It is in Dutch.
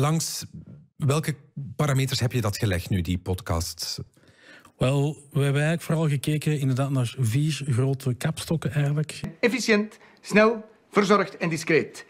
Langs welke parameters heb je dat gelegd nu, die podcast? Wel, we hebben eigenlijk vooral gekeken inderdaad naar vier grote kapstokken eigenlijk. Efficiënt, snel, verzorgd en discreet.